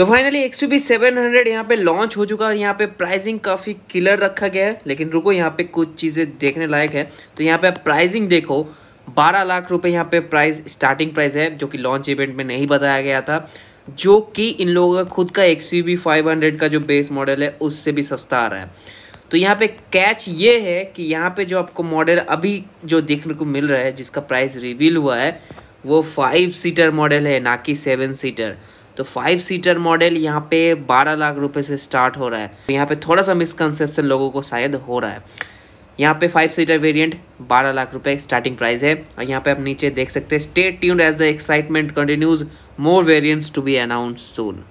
तो finally X U V seven hundred यहाँ पे लॉन्च हो चुका है यहाँ पे प्राइसिंग काफ़ी किलर रखा गया है लेकिन रुको यहाँ पे कुछ चीज़ें देखने लायक है तो यहाँ पे आप प्राइसिंग देखो बारह लाख रुपए यहाँ पे प्राइस स्टार्टिंग प्राइस है जो कि लॉन्च इवेंट में नहीं बताया गया था जो कि इन लोगों का खुद का एक्स यू का जो बेस मॉडल है उससे भी सस्ता आ रहा है तो यहाँ पे कैच ये है कि यहाँ पे जो आपको मॉडल अभी जो देखने को मिल रहा है जिसका प्राइस रिवील हुआ है वो फाइव सीटर मॉडल है ना कि सेवन सीटर तो फाइव सीटर मॉडल यहाँ पे बारह लाख रुपए से स्टार्ट हो रहा है यहाँ पे थोड़ा सा मिसकनसेप्शन लोगों को शायद हो रहा है यहाँ पे फाइव सीटर वेरिएंट बारह लाख रुपए स्टार्टिंग प्राइस है और यहाँ पे आप नीचे देख सकते हैं stay tune as the excitement continues more variants to be announce soon